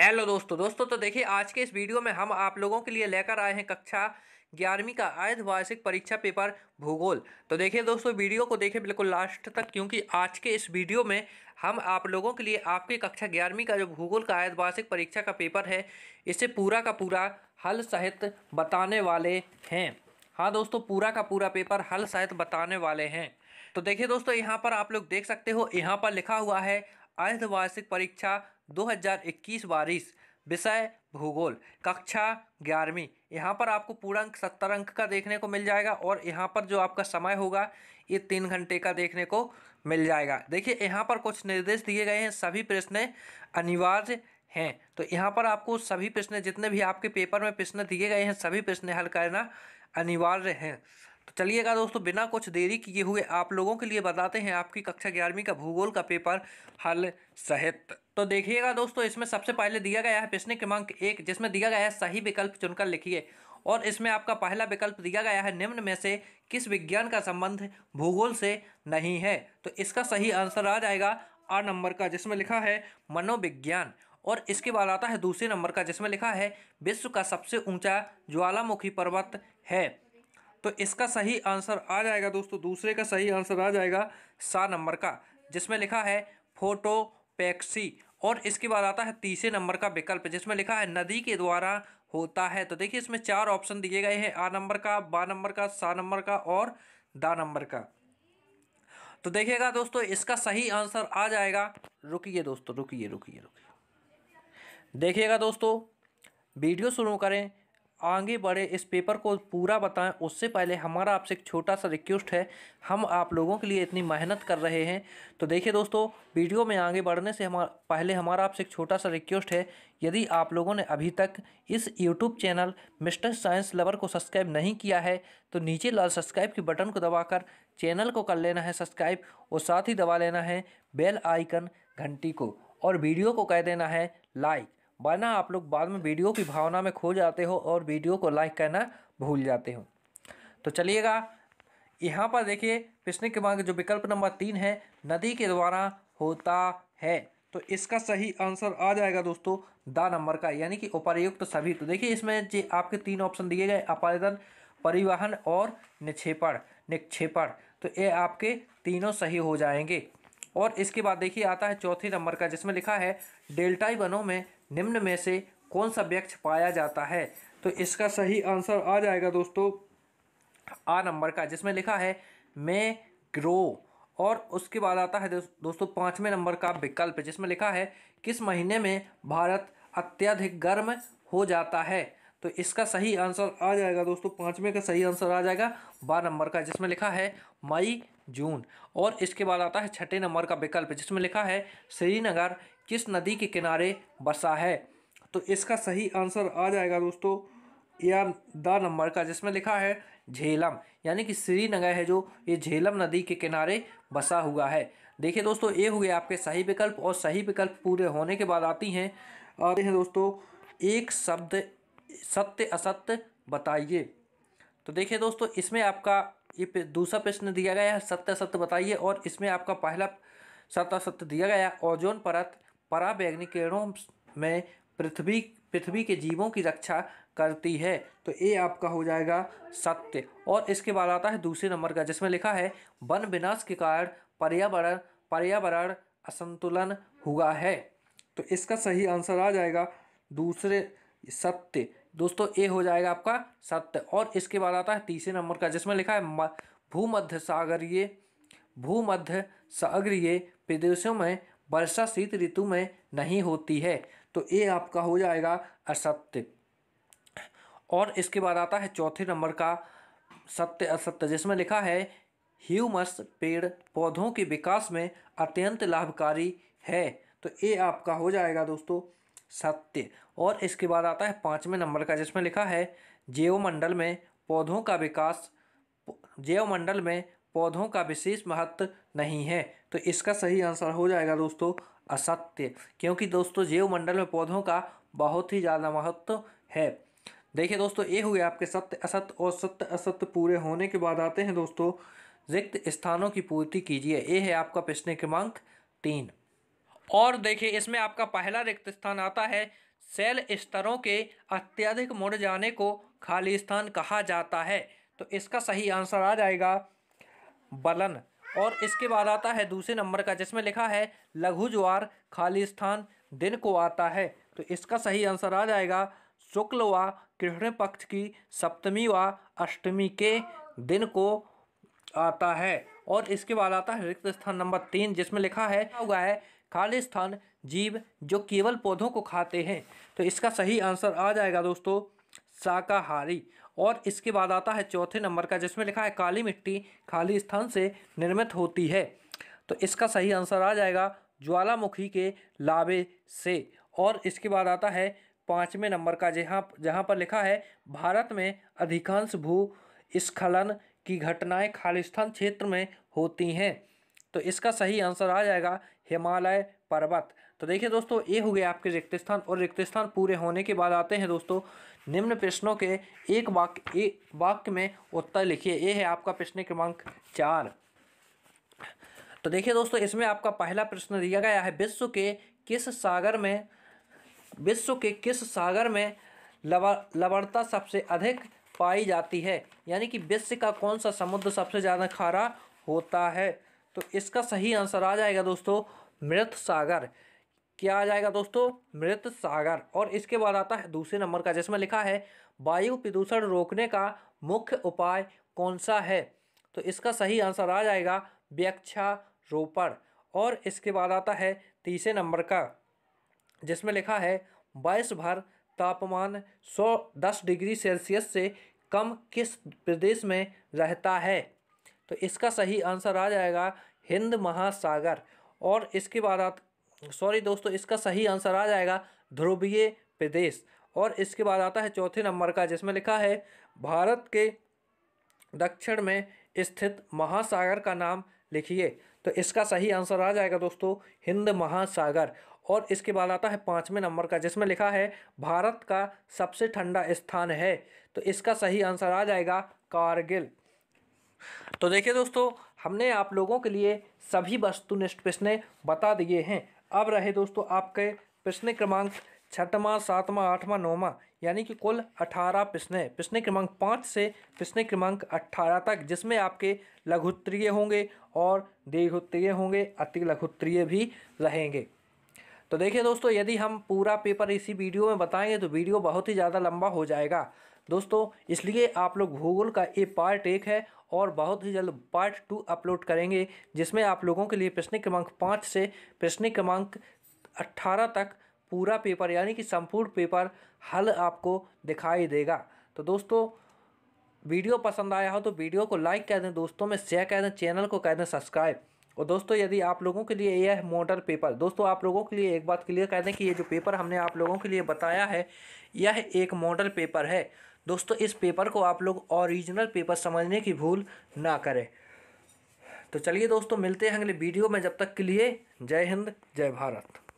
hello दोस्तों दोस्तों तो देखिए आज के इस वीडियो में हम आप लोगों के लिए लेकर आए हैं कक्षा ग्यारहवीं का अर्धवार्षिक परीक्षा पेपर भूगोल तो देखिए दोस्तों वीडियो को देखें बिल्कुल लास्ट तक क्योंकि आज के इस वीडियो में हम आप लोगों के लिए आपकी कक्षा ग्यारहवीं का जो भूगोल का वार्षिक परीक्षा का पेपर है इसे पूरा का पूरा हल सहित बताने वाले हैं हाँ दोस्तों पूरा का पूरा पेपर हल सहित बताने वाले हैं तो देखिए दोस्तों यहाँ पर आप लोग देख सकते हो यहाँ पर लिखा हुआ है अर्धवार्षिक परीक्षा 2021 बारिश विषय भूगोल कक्षा ग्यारहवीं यहाँ पर आपको पूरा अंक सत्तर अंक का देखने को मिल जाएगा और यहाँ पर जो आपका समय होगा ये तीन घंटे का देखने को मिल जाएगा देखिए यहाँ पर कुछ निर्देश दिए गए हैं सभी प्रश्न अनिवार्य हैं तो यहाँ पर आपको सभी प्रश्न जितने भी आपके पेपर में प्रश्न दिए गए हैं सभी प्रश्न हल करना अनिवार्य हैं चलिएगा दोस्तों बिना कुछ देरी किए हुए आप लोगों के लिए बताते हैं आपकी कक्षा ग्यारहवीं का भूगोल का पेपर हल सहित तो देखिएगा दोस्तों इसमें सबसे पहले दिया गया है प्रश्न क्रमांक एक जिसमें दिया गया है सही विकल्प चुनकर लिखिए और इसमें आपका पहला विकल्प दिया गया है निम्न में से किस विज्ञान का संबंध भूगोल से नहीं है तो इसका सही आंसर आ जाएगा आ नंबर का जिसमें लिखा है मनोविज्ञान और इसके बाद आता है दूसरे नंबर का जिसमें लिखा है विश्व का सबसे ऊंचा ज्वालामुखी पर्वत है तो इसका सही आंसर आ जाएगा दोस्तों दूसरे का सही आंसर आ जाएगा सा नंबर का जिसमें लिखा है फोटोपैक्सी और इसके बाद आता है तीसरे नंबर का विकल्प जिसमें लिखा है नदी के द्वारा होता है तो देखिए इसमें चार ऑप्शन दिए गए हैं आ नंबर का बा नंबर का सा नंबर का और दा नंबर का तो देखिएगा दोस्तों इसका सही आंसर आ जाएगा रुकिए दोस्तों रुकिए रुकिए रुकिए देखिएगा दोस्तों वीडियो शुरू करें आगे बढ़े इस पेपर को पूरा बताएं उससे पहले हमारा आपसे एक छोटा सा रिक्वेस्ट है हम आप लोगों के लिए इतनी मेहनत कर रहे हैं तो देखिए दोस्तों वीडियो में आगे बढ़ने से हमार पहले हमारा आपसे एक छोटा सा रिक्वेस्ट है यदि आप लोगों ने अभी तक इस YouTube channel Mister Science Lover को सब्सक्राइब नहीं किया है तो नीचे लाल सब्सक्राइब के बटन को दबा चैनल को कर लेना है सब्सक्राइब और साथ ही दबा लेना है बेल आइकन घंटी को और वीडियो को कह देना है लाइक वरना आप लोग बाद में वीडियो की भावना में खो जाते हो और वीडियो को लाइक करना भूल जाते हो तो चलिएगा यहाँ पर देखिए प्रश्न क्रमांक जो विकल्प नंबर तीन है नदी के द्वारा होता है तो इसका सही आंसर आ जाएगा दोस्तों दा नंबर का यानी कि उपरयुक्त तो सभी तो देखिए इसमें जो आपके तीन ऑप्शन दिए गए अपारदन परिवहन और निक्षेपण निक्षेपण तो ये आपके तीनों सही हो जाएंगे और इसके बाद देखिए आता है चौथे नंबर का जिसमें लिखा है डेल्टाई वनों में निम्न में से कौन सा वृक्ष पाया जाता है तो इसका सही आंसर आ जाएगा दोस्तों आ नंबर का जिसमें लिखा है मे ग्रो और उसके बाद आता है दोस्तों पाँचवें नंबर का विकल्प जिसमें लिखा है किस महीने में भारत अत्यधिक गर्म हो जाता है तो इसका सही आंसर आ जाएगा दोस्तों पाँचवें का सही आंसर आ जाएगा बारह नंबर का जिसमें लिखा है मई जून और इसके बाद आता है छठे नंबर का विकल्प जिसमें लिखा है श्रीनगर किस नदी के किनारे बसा है तो इसका सही आंसर आ जाएगा दोस्तों या द नंबर का जिसमें लिखा है झेलम यानी कि श्रीनगर है जो ये झेलम नदी के किनारे बसा हुआ है देखिए दोस्तों ये हुए आपके सही विकल्प और सही विकल्प पूरे होने के बाद आती हैं और हैं दोस्तों एक शब्द सत्य असत्य बताइए तो देखिए दोस्तों इसमें आपका ये दूसरा प्रश्न दिया गया है सत्य असत्य बताइए और इसमें आपका पहला सत्य असत्य दिया गया ओजोन परत पराबैग्निक किरणों में पृथ्वी पृथ्वी के जीवों की रक्षा करती है तो ये आपका हो जाएगा सत्य और इसके बाद आता है दूसरे नंबर का जिसमें लिखा है वन विनाश के कारण पर्यावरण पर्यावरण असंतुलन हुआ है तो इसका सही आंसर आ जाएगा दूसरे सत्य दोस्तों ए हो जाएगा आपका सत्य और इसके बाद आता है तीसरे नंबर का जिसमें लिखा है भूमध्य सागरीय भूमध्य सागरीय प्रदेशों में वर्षा शीत ऋतु में नहीं होती है तो ए आपका हो जाएगा असत्य और इसके बाद आता है चौथे नंबर का सत्य असत्य जिसमें लिखा है ह्यूमस पेड़ पौधों के विकास में अत्यंत लाभकारी है तो ए आपका हो जाएगा दोस्तों सत्य और इसके बाद आता है पाँचवें नंबर का जिसमें लिखा है जैवमंडल में पौधों का विकास जैवमंडल में पौधों का विशेष महत्व नहीं है तो इसका सही आंसर हो जाएगा दोस्तों असत्य क्योंकि दोस्तों जैवमंडल में पौधों का बहुत ही ज़्यादा महत्व है देखिए दोस्तों ये हुए आपके सत्य असत्य और सत्य असत्य पूरे होने के बाद आते हैं दोस्तों रिक्त स्थानों की पूर्ति कीजिए ये है आपका प्रश्न क्रमांक तीन और देखिए इसमें आपका पहला रिक्त स्थान आता है सेल स्तरों के अत्यधिक मुड़ जाने को खाली स्थान कहा जाता है तो इसका सही आंसर आ जाएगा बलन और इसके बाद आता है दूसरे नंबर का जिसमें लिखा है लघु ज्वार खाली स्थान दिन को आता है तो इसका सही आंसर आ जाएगा शुक्ल व कृष्ण पक्ष की सप्तमी व अष्टमी के दिन को आता है और इसके बाद आता है रिक्त स्थान नंबर तीन जिसमें लिखा है हुआ है खालिस्थान जीव जो केवल पौधों को खाते हैं तो इसका सही आंसर आ जाएगा दोस्तों शाकाहारी और इसके बाद आता है चौथे नंबर का जिसमें लिखा है काली मिट्टी खाली स्थान से निर्मित होती है तो इसका सही आंसर आ जाएगा ज्वालामुखी के लावे से और इसके बाद आता है पाँचवें नंबर का जहाँ जहाँ पर लिखा है भारत में अधिकांश भू स्खलन की घटनाएं खालिस्थान क्षेत्र में होती हैं तो इसका सही आंसर आ जाएगा हिमालय पर्वत तो देखिए दोस्तों ये हो गए आपके रिक्त स्थान और रिक्त स्थान पूरे होने के बाद आते हैं दोस्तों निम्न प्रश्नों के एक वाक्य एक वाक्य में उत्तर लिखिए ये है आपका प्रश्न क्रमांक चार तो देखिए दोस्तों इसमें आपका पहला प्रश्न दिया गया है विश्व के किस सागर में विश्व के किस सागर में लवणता सबसे अधिक पाई जाती है यानी कि विश्व का कौन सा समुद्र सबसे ज़्यादा खारा होता है तो इसका सही आंसर आ जाएगा दोस्तों मृत सागर क्या आ जाएगा दोस्तों मृत सागर और इसके बाद आता है दूसरे नंबर का जिसमें लिखा है वायु प्रदूषण रोकने का मुख्य उपाय कौन सा है तो इसका सही आंसर आ जाएगा रोपण और इसके बाद आता है तीसरे नंबर का जिसमें लिखा है बाईस भर तापमान सौ दस डिग्री सेल्सियस से कम किस प्रदेश में रहता है तो इसका सही आंसर आ जाएगा हिंद महासागर और इसके बाद आप सॉरी दोस्तों इसका सही आंसर आ जाएगा ध्रुवीय प्रदेश और इसके बाद आता है चौथे नंबर का जिसमें लिखा है भारत के दक्षिण में स्थित महासागर का नाम लिखिए तो इसका सही आंसर आ जाएगा दोस्तों हिंद महासागर और इसके बाद आता है पाँचवें नंबर का जिसमें लिखा है भारत का सबसे ठंडा स्थान है तो इसका सही आंसर आ जाएगा कारगिल तो देखिए दोस्तों हमने आप लोगों के लिए सभी वस्तुनिष्ठ प्रश्न बता दिए हैं अब रहे दोस्तों आपके प्रश्न क्रमांक छठवा सातवां आठवां नौवां यानी कि कुल अठारह प्रश्न है प्रश्न क्रमांक पाँच से प्रश्न क्रमांक अट्ठारह तक जिसमें आपके लघुत्तरीय होंगे और दीर्घोत्तरीय होंगे अति लघुत्तरीय भी रहेंगे तो देखिए दोस्तों यदि हम पूरा पेपर इसी वीडियो में बताएंगे तो वीडियो बहुत ही ज़्यादा लंबा हो जाएगा दोस्तों इसलिए आप लोग भूगोल का ये पार्ट एक है और बहुत ही जल्द पार्ट टू अपलोड करेंगे जिसमें आप लोगों के लिए प्रश्न क्रमांक पाँच से प्रश्न क्रमांक अट्ठारह तक पूरा पेपर यानी कि संपूर्ण पेपर हल आपको दिखाई देगा तो दोस्तों वीडियो पसंद आया हो तो वीडियो को लाइक कर दें दोस्तों में शेयर कर दें चैनल को कह दें सब्सक्राइब और दोस्तों यदि आप लोगों के लिए यह मॉडल पेपर दोस्तों आप लोगों के लिए एक बात क्लियर कह दें कि ये जो पेपर हमने आप लोगों के लिए बताया है यह एक मॉडल पेपर है दोस्तों इस पेपर को आप लोग ओरिजिनल पेपर समझने की भूल ना करें तो चलिए दोस्तों मिलते हैं अगले वीडियो में जब तक के लिए जय हिंद जय भारत